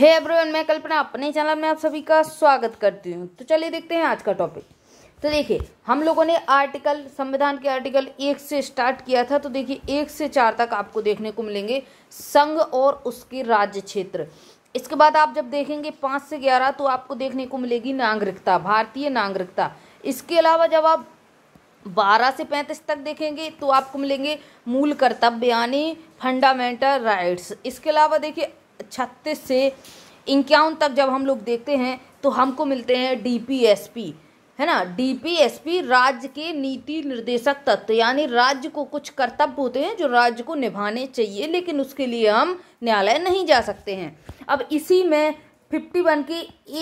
हे hey everyone मैं कल्पना अपने channel में आप सभी का स्वागत करती हूँ तो चलिए देखते हैं आज का टॉपिक तो देखिए हम लोगों ने आर्टिकल संविधान के आर्टिकल एक से स्टार्ट किया था तो देखिए एक से चार तक आपको देखने को मिलेंगे संघ और उसके राज्य क्षेत्र इसके बाद आप जब देखेंगे पाँच से ग्यारह तो आपको देखने को मिलेगी नागरिकता भारतीय नागरिकता इसके अलावा जब आप बारह से पैंतीस तक देखेंगे तो आपको मिलेंगे मूल कर्तव्य यानी फंडामेंटल राइट्स इसके अलावा देखिए छत्तीस से इक्यावन तक जब हम लोग देखते हैं तो हमको मिलते हैं डीपीएसपी है ना डीपीएसपी राज्य के नीति निर्देशक तत्व यानी राज्य को कुछ कर्तव्य होते हैं जो राज्य को निभाने चाहिए लेकिन उसके लिए हम न्यायालय नहीं जा सकते हैं अब इसी में फिफ्टी वन के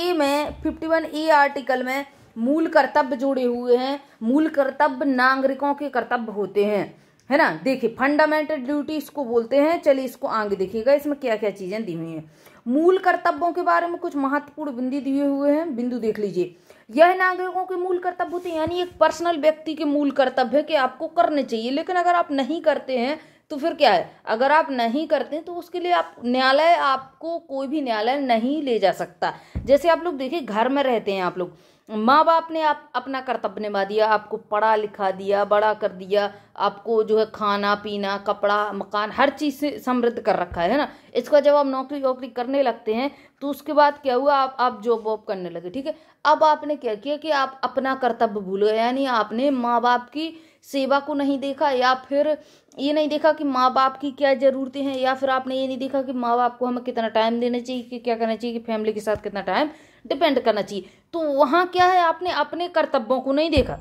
ए में फिफ्टी वन ए आर्टिकल में मूल कर्तव्य जुड़े हुए हैं मूल कर्तव्य नागरिकों के कर्तव्य होते हैं है ना देखिए फंडामेंटल ड्यूटी इसको बोलते हैं चलिए इसको आगे देखिएगा इसमें क्या क्या चीज़ें दी हुई हैं मूल कर्तव्यों के बारे में कुछ महत्वपूर्ण बिंदी दिए हुए हैं बिंदु देख लीजिए यह नागरिकों के मूल कर्तव्य होते हैं यानी एक पर्सनल व्यक्ति के मूल कर्तव्य है कि आपको करने चाहिए लेकिन अगर आप नहीं करते हैं तो फिर क्या है अगर आप नहीं करते हैं तो उसके लिए आप न्यायालय आपको कोई भी न्यायालय नहीं ले जा सकता जैसे आप लोग देखिए घर में रहते हैं आप लोग माँ बाप ने आप अपना कर्तव्य निभा दिया आपको पढ़ा लिखा दिया बड़ा कर दिया आपको जो है खाना पीना कपड़ा मकान हर चीज़ से समृद्ध कर रखा है ना इसका जब आप नौकरी वोकरी करने लगते हैं तो उसके बाद क्या हुआ आप आप जॉब वॉब करने लगे ठीक है अब आपने क्या किया कि आप अपना कर्तव्य भूल गए यानी आपने माँ बाप की सेवा को नहीं देखा या फिर ये नहीं देखा कि माँ बाप की क्या ज़रूरतें हैं या फिर आपने ये नहीं देखा कि माँ बाप को हमें कितना टाइम देना चाहिए कि क्या करना चाहिए कि फैमिली के साथ कितना टाइम डिपेंड करना चाहिए तो वहाँ क्या है आपने अपने कर्तव्यों को नहीं देखा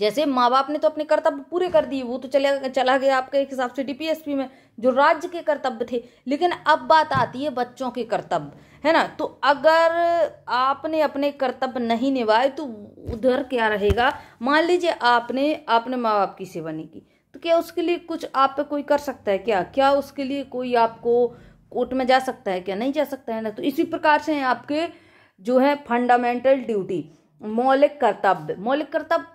जैसे माँ बाप ने तो अपने कर्तव्य पूरे कर दिए वो तो चले चला गया आपके हिसाब से डीपीएसपी में जो राज्य के कर्तव्य थे लेकिन अब बात आती है बच्चों के कर्तव्य है ना तो अगर आपने अपने कर्तव्य नहीं निभाए तो उधर क्या रहेगा मान लीजिए आपने आपने माँ बाप की सेवा नहीं की तो क्या उसके लिए कुछ आप पे कोई कर सकता है क्या क्या उसके लिए कोई आपको कोर्ट में जा सकता है क्या नहीं जा सकता है ना तो इसी प्रकार से आपके जो है फंडामेंटल ड्यूटी मौलिक कर्तव्य मौलिक कर्तव्य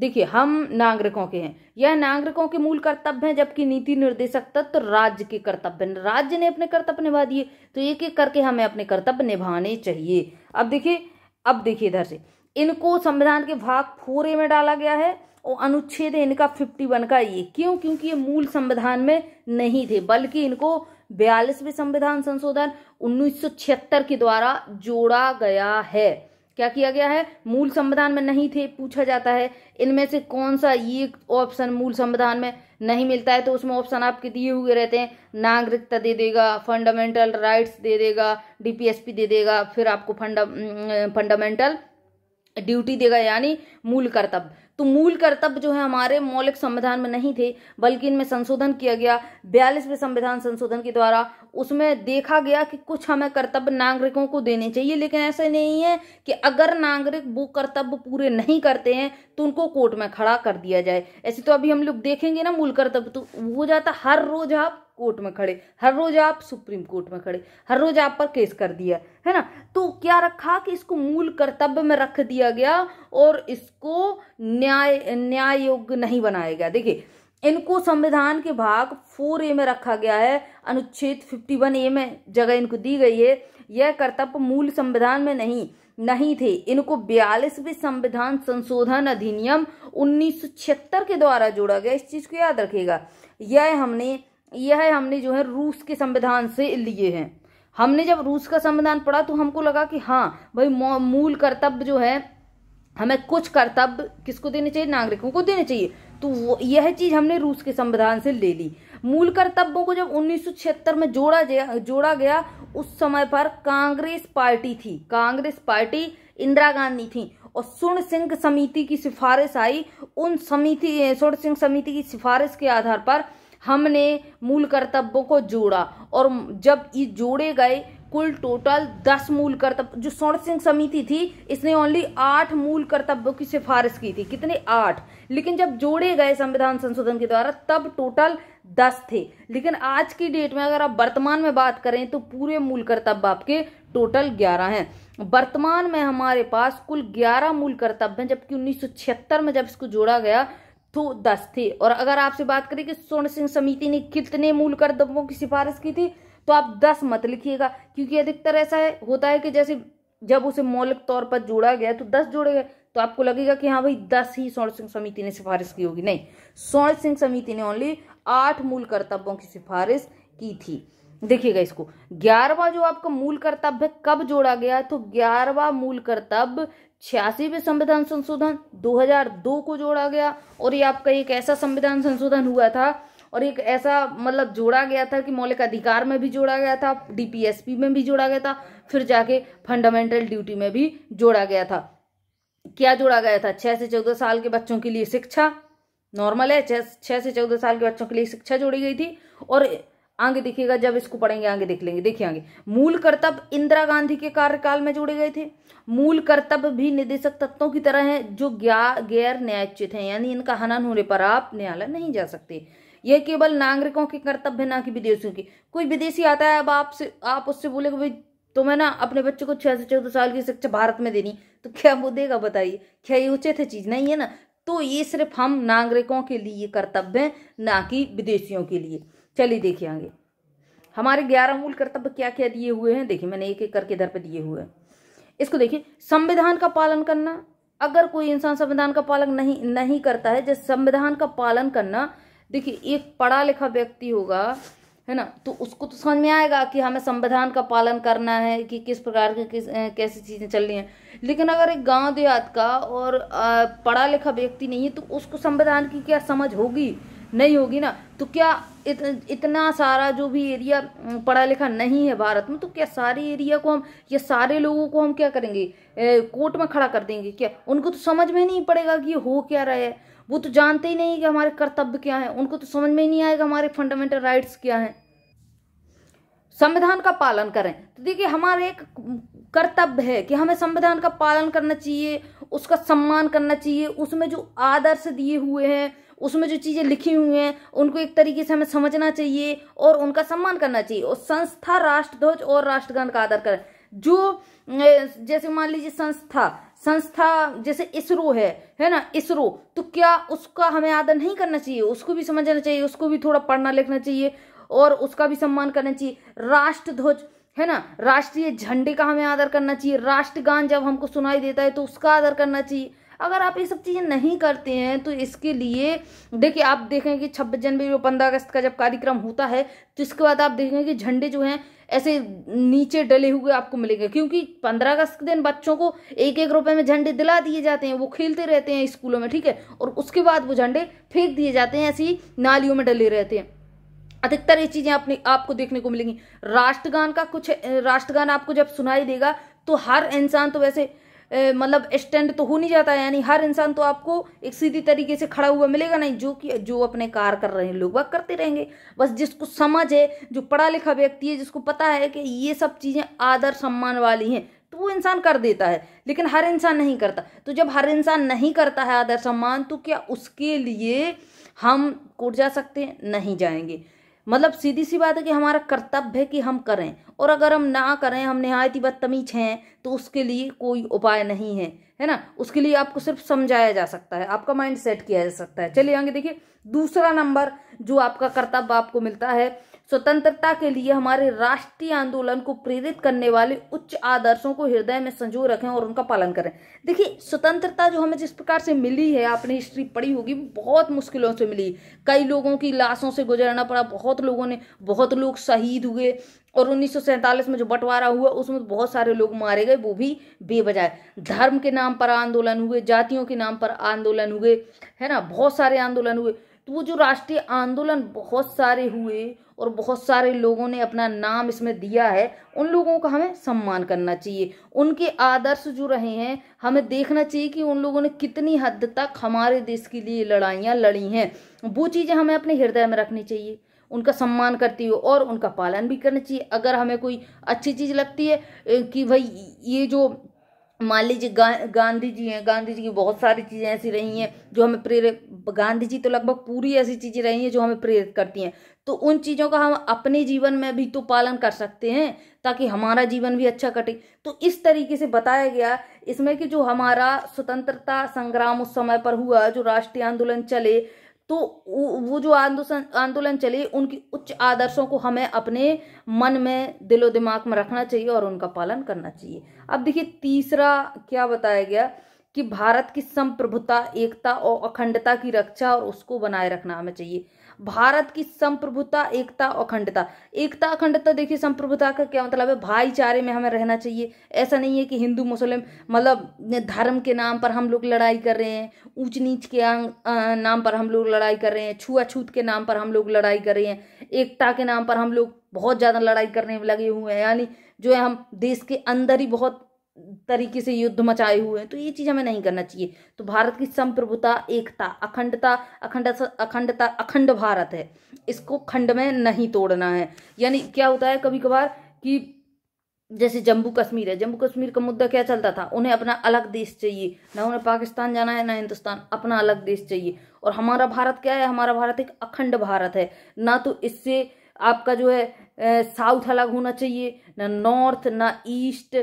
देखिए हम नागरिकों के हैं यह नागरिकों के मूल कर्तव्य हैं जबकि नीति निर्देशक तत्व तो राज्य के कर्तव्य राज्य ने अपने कर्तव्य निभा दिए तो एक एक करके हमें अपने कर्तव्य निभाने चाहिए अब देखिए अब देखिए इधर से इनको संविधान के भाग फोरे में डाला गया है और अनुच्छेद इनका फिफ्टी वन का ये क्यों क्योंकि ये मूल संविधान में नहीं थे बल्कि इनको बयालीसवें संविधान संशोधन 1976 के द्वारा जोड़ा गया है क्या किया गया है मूल संविधान में नहीं थे पूछा जाता है इनमें से कौन सा ये ऑप्शन मूल संविधान में नहीं मिलता है तो उसमें ऑप्शन आपके दिए हुए रहते हैं नागरिकता दे देगा फंडामेंटल राइट्स दे देगा डीपीएसपी दे देगा फिर आपको फंडा फंडामेंटल ड्यूटी देगा यानी मूल कर्तव्य तो मूल कर्तव्य जो है हमारे मौलिक संविधान में नहीं थे बल्कि इनमें संशोधन किया गया बयालीसवें संविधान संशोधन के द्वारा उसमें देखा गया कि कुछ हमें कर्तव्य नागरिकों को देने चाहिए लेकिन ऐसे नहीं है कि अगर नागरिक वो कर्तव्य पूरे नहीं करते हैं तो उनको कोर्ट में खड़ा कर दिया जाए ऐसे तो अभी हम लोग देखेंगे ना मूल कर्तव्य तो वो जाता हर रोज आप कोर्ट में खड़े हर रोज आप सुप्रीम कोर्ट में खड़े हर रोज आप पर केस कर दिया है ना तो क्या रखा कि इसको मूल कर्तव्य में रख दिया गया और इसको न्याय न्याय योग्य नहीं बनाया गया देखिए इनको संविधान के भाग फोर ए में रखा गया है अनुच्छेद फिफ्टी वन ए में जगह इनको दी गई है यह कर्तव्य मूल संविधान में नहीं नहीं थे इनको बयालीसवें संविधान संशोधन अधिनियम उन्नीस के द्वारा जोड़ा गया इस चीज को याद रखेगा यह हमने यह हमने जो है रूस के संविधान से लिए हैं हमने जब रूस का संविधान पढ़ा तो हमको लगा कि हाँ भाई मूल कर्तव्य जो है हमें कुछ कर्तव्य किसको देने चाहिए नागरिकों को देने चाहिए तो वो यह चीज हमने रूस के संविधान से ले ली मूल कर्तव्यों को जब उन्नीस में जोड़ा गया जोड़ा गया उस समय पर कांग्रेस पार्टी थी कांग्रेस पार्टी इंदिरा गांधी थी और स्वर्ण सिंह समिति की सिफारिश आई उन समिति स्वर्ण सिंह समिति की सिफारिश के आधार पर हमने मूल कर्तव्यों को जोड़ा और जब ये जोड़े गए कुल टोटल दस मूल कर्तव्य जो स्वर्ण सिंह समिति थी इसने ओनली आठ मूल कर्तव्यों की सिफारिश की थी कितने आठ लेकिन जब जोड़े गए संविधान संशोधन के द्वारा तब टोटल दस थे लेकिन आज की डेट में अगर आप वर्तमान में बात करें तो पूरे मूल कर्तव्य आपके टोटल ग्यारह हैं वर्तमान में हमारे पास कुल ग्यारह मूल कर्तव्य हैं जबकि उन्नीस में जब इसको जोड़ा गया तो दस थे और अगर आपसे बात करें कि स्वर्ण सिंह समिति ने कितने मूल कर दबों की सिफारिश की थी तो आप दस मत लिखिएगा क्योंकि अधिकतर ऐसा है होता है कि जैसे जब उसे मौलिक तौर पर जोड़ा गया तो दस जोड़े गए तो आपको लगेगा कि हाँ भाई दस ही स्वर्ण सिंह समिति ने सिफारिश की होगी नहीं स्वर्ण सिंह समिति ने ओनली आठ मूल कर्तव्यों की सिफारिश की थी देखिएगा इसको ग्यारहवा जो आपका मूल कर्तव्य कब जोड़ा गया तो ग्यारहवा मूल कर्तव्य छियासीवे संविधान संशोधन 2002 को जोड़ा गया और ये आपका एक ऐसा संविधान संशोधन हुआ था और एक ऐसा मतलब जोड़ा गया था कि मौलिक अधिकार में भी जोड़ा गया था डीपीएसपी में भी जोड़ा गया था फिर जाके फंडामेंटल ड्यूटी में भी जोड़ा गया था क्या जोड़ा गया था छह से चौदह साल के बच्चों के लिए शिक्षा नॉर्मल है छह से चौदह साल के बच्चों के लिए शिक्षा जोड़ी गई थी और आगे देखिएगा जब इसको पढ़ेंगे आगे देख लेंगे देखिए आगे मूल कर्तव्य इंदिरा गांधी के कार्यकाल में जोड़े गए थे मूल कर्तव्य भी निदेशक तत्वों की तरह है जो गैर न्यायचित है यानी इनका हनन होने पर आप न्यायालय नहीं जा सकते यह केवल नागरिकों के कर्तव्य है ना कि विदेशियों के कोई विदेशी आता है अब आपसे आप उससे बोलेगा भाई तुम्हें ना अपने बच्चे को छह से चौदह साल की शिक्षा भारत में देनी तो क्या वो देगा बताइए क्या ये उचित है चीज नहीं है ना तो ये सिर्फ हम नागरिकों के लिए कर्तव्य हैं ना कि विदेशियों के लिए चलिए देखिए आगे हमारे ग्यारह मूल कर्तव्य क्या क्या दिए हुए हैं देखिए मैंने एक एक करके इधर पे दिए हुए हैं इसको देखिए संविधान का पालन करना अगर कोई इंसान संविधान का पालन नहीं नहीं करता है जैसे संविधान का पालन करना देखिए एक पढ़ा लिखा व्यक्ति होगा है ना तो उसको तो समझ में आएगा कि हमें संविधान का पालन करना है कि किस प्रकार की किस कैसी चीज़ें चल रही हैं लेकिन अगर एक गांव देहात का और पढ़ा लिखा व्यक्ति नहीं है तो उसको संविधान की क्या समझ होगी नहीं होगी ना तो क्या इत, इतना सारा जो भी एरिया पढ़ा लिखा नहीं है भारत में तो क्या सारे एरिया को हम या सारे लोगों को हम क्या करेंगे ए, कोर्ट में खड़ा कर देंगे क्या उनको तो समझ में नहीं पड़ेगा कि ये हो क्या रहा है वो तो जानते ही नहीं कि हमारे कर्तव्य क्या है उनको तो समझ में ही नहीं आएगा हमारे फंडामेंटल राइट्स क्या हैं संविधान का पालन करें तो देखिए हमारे एक कर्तव्य है कि हमें संविधान का पालन करना चाहिए उसका सम्मान करना चाहिए उसमें जो आदर्श दिए हुए हैं उसमें जो चीज़ें लिखी हुई हैं उनको एक तरीके से हमें समझना चाहिए और उनका सम्मान करना चाहिए और संस्था राष्ट्रध्वज और राष्ट्रगान का आदर करें जो जैसे मान लीजिए संस्था संस्था जैसे इसरो है है ना इसरो तो क्या उसका हमें आदर नहीं करना चाहिए उसको भी समझना चाहिए उसको भी थोड़ा पढ़ना लिखना चाहिए और उसका भी सम्मान करना चाहिए राष्ट्र ध्वज है ना राष्ट्रीय झंडे का हमें आदर करना चाहिए राष्ट्रगान जब हमको सुनाई देता है तो उसका आदर करना चाहिए अगर आप ये सब चीज़ें नहीं करते हैं तो इसके लिए देखिए आप देखें कि छब्बीस जनवरी और पंद्रह अगस्त का जब कार्यक्रम होता है तो इसके बाद आप देखेंगे कि झंडे जो हैं ऐसे नीचे डले हुए आपको मिलेंगे क्योंकि पंद्रह अगस्त के दिन बच्चों को एक एक रुपए में झंडे दिला दिए जाते हैं वो खेलते रहते हैं स्कूलों में ठीक है और उसके बाद वो झंडे फेंक दिए जाते हैं ऐसी नालियों में डले रहते हैं अधिकतर ये चीजें अपने आपको देखने को मिलेंगी राष्ट्रगान का कुछ राष्ट्रगान आपको जब सुनाई देगा तो हर इंसान तो वैसे मतलब स्टैंड तो हो नहीं जाता है यानी हर इंसान तो आपको एक सीधी तरीके से खड़ा हुआ मिलेगा नहीं जो कि जो अपने कार कर रहे हैं लोग वह करते रहेंगे बस जिसको समझ है जो पढ़ा लिखा व्यक्ति है जिसको पता है कि ये सब चीज़ें आदर सम्मान वाली हैं तो वो इंसान कर देता है लेकिन हर इंसान नहीं करता तो जब हर इंसान नहीं करता है आदर सम्मान तो क्या उसके लिए हम कोर्ट जा सकते हैं नहीं जाएंगे मतलब सीधी सी बात है कि हमारा कर्तव्य है कि हम करें और अगर हम ना करें हम नहायत ही बदतमीज हैं तो उसके लिए कोई उपाय नहीं है है ना उसके लिए आपको सिर्फ समझाया जा सकता है आपका माइंड सेट किया जा सकता है चलिए आगे देखिए दूसरा नंबर जो आपका कर्तव्य आपको मिलता है स्वतंत्रता के लिए हमारे राष्ट्रीय आंदोलन को प्रेरित करने वाले उच्च आदर्शों को हृदय में संजो रखें और उनका पालन करें देखिए स्वतंत्रता जो हमें जिस प्रकार से मिली है आपने हिस्ट्री पढ़ी होगी बहुत मुश्किलों से मिली कई लोगों की लाशों से गुजरना पड़ा बहुत लोगों ने बहुत लोग शहीद हुए और उन्नीस में जो बंटवारा हुआ उसमें बहुत सारे लोग मारे गए वो भी बेबजाय धर्म के नाम पर आंदोलन हुए जातियों के नाम पर आंदोलन हुए है ना बहुत सारे आंदोलन हुए तो वो जो राष्ट्रीय आंदोलन बहुत सारे हुए और बहुत सारे लोगों ने अपना नाम इसमें दिया है उन लोगों का हमें सम्मान करना चाहिए उनके आदर्श जो रहे हैं हमें देखना चाहिए कि उन लोगों ने कितनी हद तक हमारे देश के लिए लड़ाइयाँ लड़ी हैं वो चीज़ें हमें अपने हृदय में रखनी चाहिए उनका सम्मान करती हो और उनका पालन भी करना चाहिए अगर हमें कोई अच्छी चीज़ लगती है कि भाई ये जो मान लीजिए गा, गांधी जी हैं गांधी जी की बहुत सारी चीज़ें ऐसी रही हैं जो हमें प्रेरित गांधी जी तो लगभग पूरी ऐसी चीज़ें रही हैं जो हमें प्रेरित करती हैं तो उन चीज़ों का हम अपने जीवन में भी तो पालन कर सकते हैं ताकि हमारा जीवन भी अच्छा कटे तो इस तरीके से बताया गया इसमें कि जो हमारा स्वतंत्रता संग्राम उस समय पर हुआ जो राष्ट्रीय आंदोलन चले तो वो जो आंदोलन आंदोलन चले उनकी उच्च आदर्शों को हमें अपने मन में दिलो दिमाग में रखना चाहिए और उनका पालन करना चाहिए अब देखिए तीसरा क्या बताया गया कि भारत की संप्रभुता एकता और अखंडता की रक्षा और उसको बनाए रखना हमें चाहिए भारत की संप्रभुता एकता अखंडता एकता अखंडता देखिए संप्रभुता का क्या मतलब है भाईचारे में हमें रहना चाहिए ऐसा नहीं है कि हिंदू मुस्लिम मतलब धर्म के नाम पर हम लोग लड़ाई कर रहे हैं ऊंच नीच के नाम पर हम लोग लड़ाई कर रहे हैं छुआछूत के नाम पर हम लोग लड़ाई कर रहे हैं एकता के नाम पर हम लोग बहुत ज़्यादा लड़ाई करने में लगे हुए हैं यानी जो है हम देश के अंदर ही बहुत तरीके से युद्ध मचाए हुए हैं तो ये चीज़ हमें नहीं करना चाहिए तो भारत की संप्रभुता एकता अखंडता अखंड अखंडता अखंड भारत है इसको खंड में नहीं तोड़ना है यानी क्या होता है कभी कभार कि जैसे जम्मू कश्मीर है जम्मू कश्मीर का मुद्दा क्या चलता था उन्हें अपना अलग देश चाहिए ना उन्हें पाकिस्तान जाना है ना हिंदुस्तान अपना अलग देश चाहिए और हमारा भारत क्या है हमारा भारत एक अखंड भारत है ना तो इससे आपका जो है साउथ अलग होना चाहिए ना नॉर्थ ना ईस्ट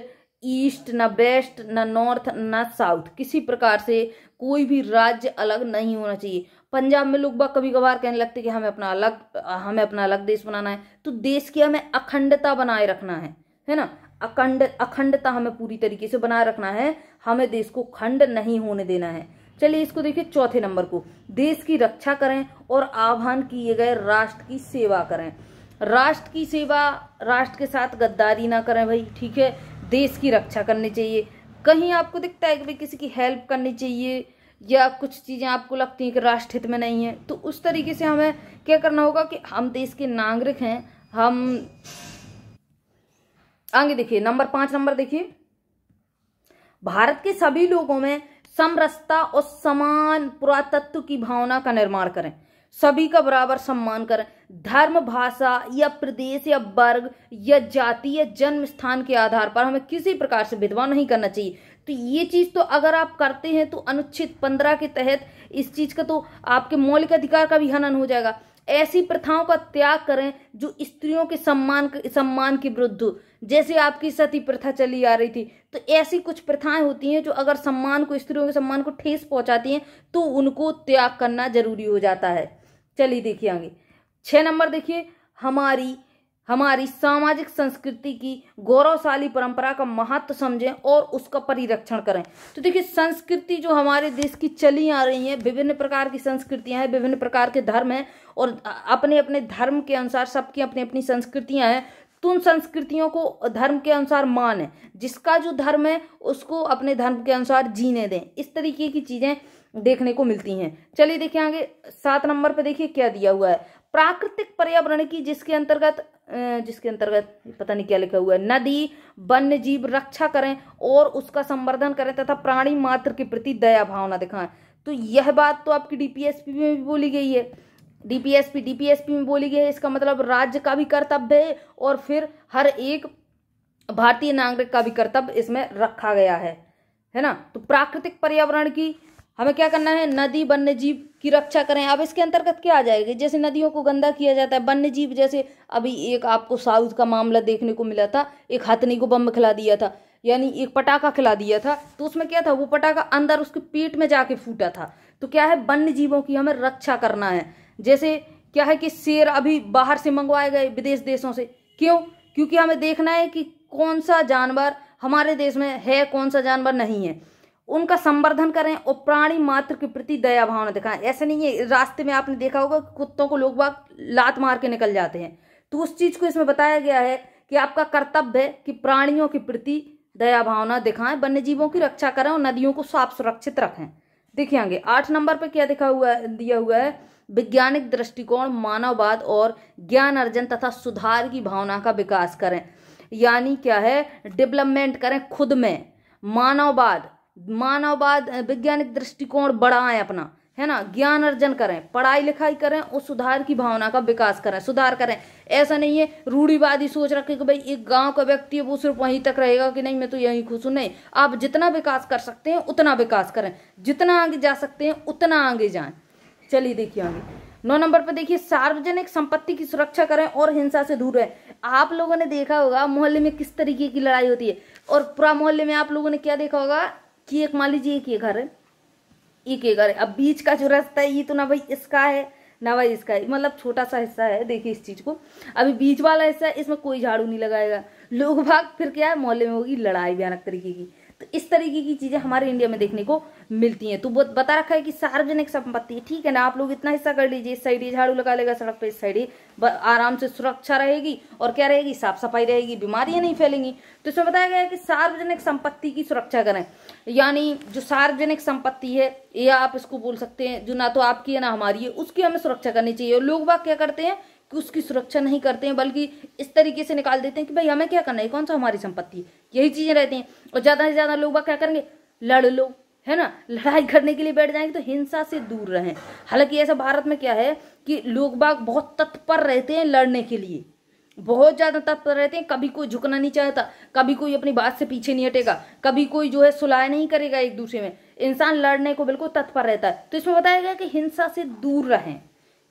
ईस्ट न वेस्ट न नॉर्थ न साउथ किसी प्रकार से कोई भी राज्य अलग नहीं होना चाहिए पंजाब में लोग बाग कभी कभार कहने लगते कि हमें अपना अलग हमें अपना अलग देश बनाना है तो देश की हमें अखंडता बनाए रखना है है ना अखंड अखंडता हमें पूरी तरीके से बनाए रखना है हमें देश को खंड नहीं होने देना है चलिए इसको देखिए चौथे नंबर को देश की रक्षा करें और आह्वान किए गए राष्ट्र की सेवा करें राष्ट्र की सेवा राष्ट्र के साथ गद्दारी ना करें भाई ठीक है देश की रक्षा करनी चाहिए कहीं आपको दिखता है कि भाई किसी की हेल्प करनी चाहिए या कुछ चीज़ें आपको लगती हैं कि राष्ट्र हित में नहीं है तो उस तरीके से हमें क्या करना होगा कि हम देश के नागरिक हैं हम आगे देखिए नंबर पाँच नंबर देखिए भारत के सभी लोगों में समरसता और समान पुरातत्व की भावना का निर्माण करें सभी का बराबर सम्मान करें धर्म भाषा या प्रदेश या वर्ग या जाति या जन्म स्थान के आधार पर हमें किसी प्रकार से भेदभाव नहीं करना चाहिए तो ये चीज़ तो अगर आप करते हैं तो अनुच्छेद पंद्रह के तहत इस चीज़ का तो आपके मौलिक अधिकार का भी हनन हो जाएगा ऐसी प्रथाओं का त्याग करें जो स्त्रियों के सम्मान सम्मान के विरुद्ध जैसे आपकी सती प्रथा चली आ रही थी तो ऐसी कुछ प्रथाएं होती हैं जो अगर सम्मान को स्त्रियों के सम्मान को ठेस पहुंचाती हैं तो उनको त्याग करना जरूरी हो जाता है चलिए देखिए आगे छः नंबर देखिए हमारी हमारी सामाजिक संस्कृति की गौरवशाली परंपरा का महत्व समझें और उसका परिरक्षण करें तो देखिए संस्कृति जो हमारे देश की चली आ रही है विभिन्न प्रकार की संस्कृतियां हैं विभिन्न प्रकार के धर्म हैं और अपने अपने धर्म के अनुसार सबकी अपनी अपनी संस्कृतियां हैं तो उन संस्कृतियों को धर्म के अनुसार माने जिसका जो धर्म है उसको अपने धर्म के अनुसार जीने दें इस तरीके की चीज़ें देखने को मिलती हैं चलिए देखिए आगे सात नंबर पर देखिए क्या दिया हुआ है प्राकृतिक पर्यावरण की जिसके अंतर्गत जिसके अंतर्गत पता नहीं क्या लिखा हुआ है नदी वन्य जीव रक्षा करें और उसका संवर्धन करें तथा प्राणी मात्र के प्रति दया भावना दिखाएं तो यह बात तो आपकी डीपीएसपी में भी बोली गई है डीपीएसपी डीपीएसपी में बोली गई है इसका मतलब राज्य का भी कर्तव्य है और फिर हर एक भारतीय नागरिक का भी कर्तव्य इसमें रखा गया है है ना तो प्राकृतिक पर्यावरण की हमें क्या करना है नदी वन्य जीव की रक्षा करें अब इसके अंतर्गत क्या आ जाएगा जैसे नदियों को गंदा किया जाता है वन्य जीव जैसे अभी एक आपको साउथ का मामला देखने को मिला था एक हथनी को बम खिला दिया था यानी एक पटाखा खिला दिया था तो उसमें क्या था वो पटाखा अंदर उसके पेट में जाके फूटा था तो क्या है वन्य जीवों की हमें रक्षा करना है जैसे क्या है कि शेर अभी बाहर से मंगवाए गए विदेश देशों से क्यों क्योंकि हमें देखना है कि कौन सा जानवर हमारे देश में है कौन सा जानवर नहीं है उनका संवर्धन करें और प्राणी मात्र के प्रति दया भावना दिखाएं ऐसे नहीं है रास्ते में आपने देखा होगा कि कुत्तों को लोग बाग लात मार के निकल जाते हैं तो उस चीज़ को इसमें बताया गया है कि आपका कर्तव्य है कि प्राणियों के प्रति दया भावना दिखाएं वन्य जीवों की रक्षा करें और नदियों को साफ सुरक्षित रखें देखिए आगे आठ नंबर पर क्या दिखा हुआ है दिया हुआ है वैज्ञानिक दृष्टिकोण मानववाद और ज्ञान अर्जन तथा सुधार की भावना का विकास करें यानी क्या है डेवलपमेंट करें खुद में मानववाद मानववाद वैज्ञानिक दृष्टिकोण बढ़ाएं अपना है ना ज्ञान अर्जन करें पढ़ाई लिखाई करें और सुधार की भावना का विकास करें सुधार करें ऐसा नहीं है रूढ़ीवादी सोच रखे कि भाई एक गांव का व्यक्ति है वो सिर्फ वहीं तक रहेगा कि नहीं मैं तो यहीं खुश हूँ नहीं आप जितना विकास कर सकते हैं उतना विकास करें जितना आगे जा सकते हैं उतना आगे जाएं चलिए देखिए आगे नौ नंबर पर देखिए सार्वजनिक संपत्ति की सुरक्षा करें और हिंसा से दूर रहें आप लोगों ने देखा होगा मोहल्ले में किस तरीके की लड़ाई होती है और पूरा मोहल्ले में आप लोगों ने क्या देखा होगा कि एक मान लीजिए एक ये घर है एक ये घर है अब बीच का जो रास्ता है ये तो ना भाई इसका है ना भाई इसका है मतलब छोटा सा हिस्सा है देखिए इस चीज़ को अभी बीच वाला हिस्सा है इसमें कोई झाड़ू नहीं लगाएगा लोग भाग फिर क्या है मोहल्ले में होगी लड़ाई भयानक तरीके की तो इस तरीके की चीज़ें हमारे इंडिया में देखने को मिलती हैं तो वो बता रखा है कि सार्वजनिक संपत्ति ठीक है ना आप लोग इतना हिस्सा कर लीजिए इस साइड ही झाड़ू लगा लेगा सड़क पे इस साइड ही आराम से सुरक्षा रहेगी और क्या रहेगी साफ सफाई रहेगी बीमारियां नहीं फैलेंगी तो इसमें बताया गया है कि सार्वजनिक संपत्ति की सुरक्षा करें यानी जो सार्वजनिक संपत्ति है ये आप इसको बोल सकते हैं जो ना तो आपकी है ना हमारी है उसकी हमें सुरक्षा करनी चाहिए और लोग बाग क्या करते हैं कि उसकी सुरक्षा नहीं करते हैं बल्कि इस तरीके से निकाल देते हैं कि भाई हमें क्या करना है कौन सा हमारी संपत्ति है यही चीज़ें रहती हैं और ज़्यादा से ज़्यादा लोग बाग क्या करेंगे लड़ लो है ना लड़ाई करने के लिए बैठ जाएंगे तो हिंसा से दूर रहें हालांकि ऐसा भारत में क्या है कि लोग बाग बहुत तत्पर रहते हैं लड़ने के लिए बहुत ज़्यादा तत्पर रहते हैं कभी कोई झुकना नहीं चाहता कभी कोई अपनी बात से पीछे नहीं हटेगा कभी कोई जो है सुलह नहीं करेगा एक दूसरे में इंसान लड़ने को बिल्कुल तत्पर रहता है तो इसमें बताया गया कि हिंसा से दूर रहें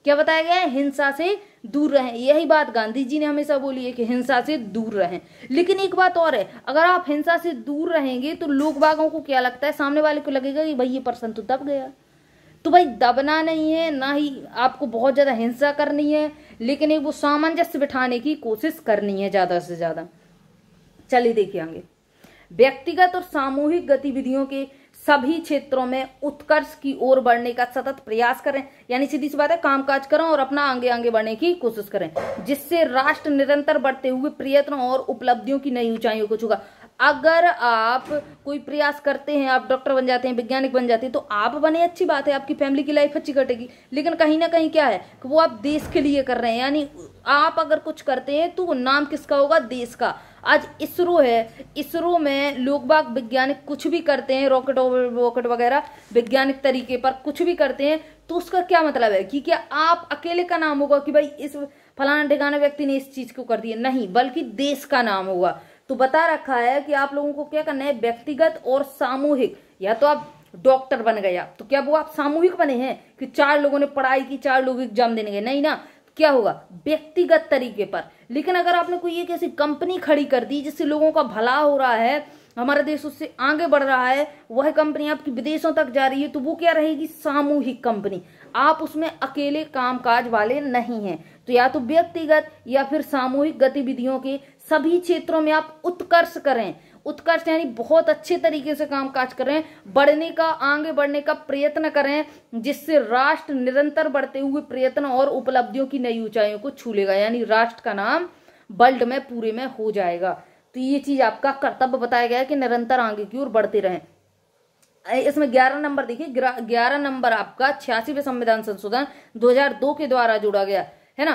क्या बताया गया है हिंसा से दूर रहें यही बात गांधी जी ने हमेशा बोली है कि हिंसा से दूर रहें लेकिन एक बात और है अगर आप हिंसा से दूर रहेंगे तो लोग बागों को क्या लगता है सामने वाले को लगेगा कि भाई ये पर्सन तो दब गया तो भाई दबना नहीं है ना ही आपको बहुत ज़्यादा हिंसा करनी है लेकिन एक वो सामंजस्य बिठाने की कोशिश करनी है ज़्यादा से ज़्यादा चलिए देखिए आगे व्यक्तिगत और सामूहिक गतिविधियों के सभी क्षेत्रों में उत्कर्ष की ओर बढ़ने का सतत प्रयास करें यानी सीधी सी बात है कामकाज करें और अपना आगे आगे बढ़ने की कोशिश करें जिससे राष्ट्र निरंतर बढ़ते हुए प्रयत्न और उपलब्धियों की नई ऊंचाइयों को छूगा अगर आप कोई प्रयास करते हैं आप डॉक्टर बन जाते हैं वैज्ञानिक बन जाते हैं तो आप बने अच्छी बात है आपकी फैमिली की लाइफ अच्छी कटेगी लेकिन कहीं ना कहीं क्या है कि वो आप देश के लिए कर रहे हैं यानी आप अगर कुछ करते हैं तो नाम किसका होगा देश का आज इसरो है इसरो में लोग बाग वैज्ञानिक कुछ भी करते हैं रॉकेट वॉकेट वगैरह वैज्ञानिक तरीके पर कुछ भी करते हैं तो उसका क्या मतलब है कि क्या आप अकेले का नाम होगा कि भाई इस फलाना ठिकाना व्यक्ति ने इस चीज को कर दिया नहीं बल्कि देश का नाम होगा तो बता रखा है कि आप लोगों को क्या करना है व्यक्तिगत और सामूहिक या तो आप डॉक्टर बन गए आप तो क्या वो आप सामूहिक बने हैं कि चार लोगों ने पढ़ाई की चार लोग एग्जाम देने गए नहीं ना तो क्या होगा व्यक्तिगत तरीके पर लेकिन अगर आपने कोई एक ऐसी कंपनी खड़ी कर दी जिससे लोगों का भला हो रहा है हमारा देश उससे आगे बढ़ रहा है वह कंपनी आपकी विदेशों तक जा रही है तो वो क्या रहेगी सामूहिक कंपनी आप उसमें अकेले कामकाज वाले नहीं हैं तो या तो व्यक्तिगत या फिर सामूहिक गतिविधियों के सभी क्षेत्रों में आप उत्कर्ष करें उत्कर्ष यानी बहुत अच्छे तरीके से काम काज करें बढ़ने का आगे बढ़ने का प्रयत्न करें जिससे राष्ट्र निरंतर बढ़ते हुए प्रयत्न और उपलब्धियों की नई ऊंचाइयों को छू लेगा यानी राष्ट्र का नाम वर्ल्ड में पूरे में हो जाएगा तो ये चीज आपका कर्तव्य बताया गया है कि निरंतर आगे की ओर बढ़ते रहें इसमें ग्यारह नंबर देखिए ग्यारह नंबर आपका छियासीवें संविधान संशोधन 2002 के द्वारा जोड़ा गया है ना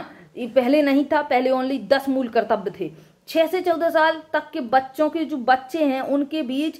पहले नहीं था पहले ओनली दस मूल कर्तव्य थे छह से चौदह साल तक के बच्चों के जो बच्चे हैं उनके बीच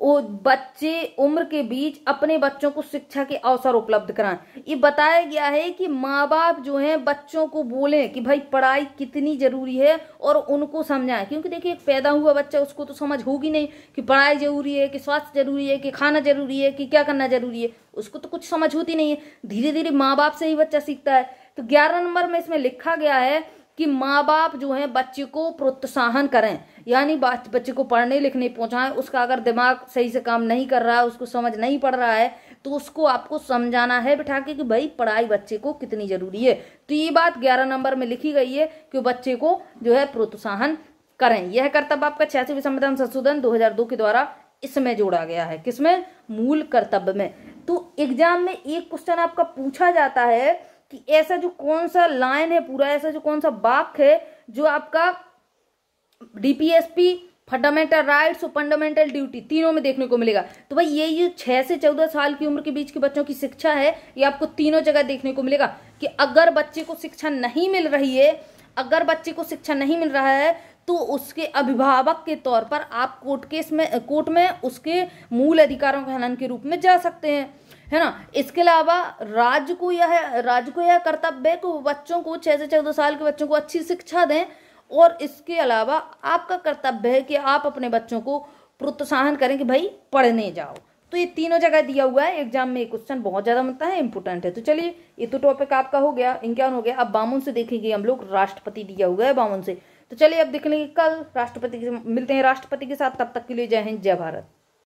वो बच्चे उम्र के बीच अपने बच्चों को शिक्षा के अवसर उपलब्ध कराएं ये बताया गया है कि माँ बाप जो हैं बच्चों को बोलें कि भाई पढ़ाई कितनी ज़रूरी है और उनको समझाएं क्योंकि देखिए पैदा हुआ बच्चा उसको तो समझ होगी नहीं कि पढ़ाई ज़रूरी है कि स्वास्थ्य ज़रूरी है कि खाना ज़रूरी है कि क्या करना ज़रूरी है उसको तो कुछ समझ होती नहीं है धीरे धीरे माँ बाप से ही बच्चा सीखता है तो ग्यारह नंबर में इसमें लिखा गया है कि माँ बाप जो है बच्चे को प्रोत्साहन करें यानी बच्चे को पढ़ने लिखने पहुँचाएं उसका अगर दिमाग सही से काम नहीं कर रहा है उसको समझ नहीं पड़ रहा है तो उसको आपको समझाना है बिठा के कि भाई पढ़ाई बच्चे को कितनी ज़रूरी है तो ये बात ग्यारह नंबर में लिखी गई है कि बच्चे को जो है प्रोत्साहन करें यह कर्तव्य आपका छियासीवी संविधान संशोधन दो के द्वारा इसमें जोड़ा गया है किसमें मूल कर्तव्य में तो एग्जाम में एक क्वेश्चन आपका पूछा जाता है कि ऐसा जो कौन सा लाइन है पूरा ऐसा जो कौन सा बाक है जो आपका डीपीएसपी फंडामेंटल राइट्स और फंडामेंटल ड्यूटी तीनों में देखने को मिलेगा तो भाई ये जो छह से चौदह साल की उम्र के बीच के बच्चों की शिक्षा है ये आपको तीनों जगह देखने को मिलेगा कि अगर बच्चे को शिक्षा नहीं मिल रही है अगर बच्चे को शिक्षा नहीं मिल रहा है तो उसके अभिभावक के तौर पर आप कोर्ट केस में कोर्ट में उसके मूल अधिकारों के हनन के रूप में जा सकते हैं है ना इसके अलावा राज्य को यह राज्य को यह कर्तव्य है कि वो बच्चों को छः से चौदह साल के बच्चों को अच्छी शिक्षा दें और इसके अलावा आपका कर्तव्य है कि आप अपने बच्चों को प्रोत्साहन करें कि भाई पढ़ने जाओ तो ये तीनों जगह दिया हुआ है एग्जाम में ये क्वेश्चन बहुत ज़्यादा मिलता है इंपोर्टेंट है तो चलिए ये तो टॉपिक आपका हो गया इम्कान हो गया अब बामुन से देखेंगे हम लोग राष्ट्रपति दिया हुआ है बामुन से तो चलिए अब देख लेंगे कल राष्ट्रपति मिलते हैं राष्ट्रपति के साथ तब तक के लिए जय हिंद जय भारत